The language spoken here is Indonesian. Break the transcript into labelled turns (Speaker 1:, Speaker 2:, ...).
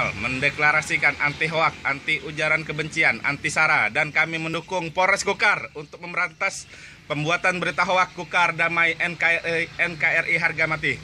Speaker 1: nasional mendeklarasikan anti hoak, anti ujaran kebencian, anti sara dan kami mendukung Polres Gokar untuk memberantas pembuatan berita hoak Gokar Damai NKRI, NKRI Harga Mati.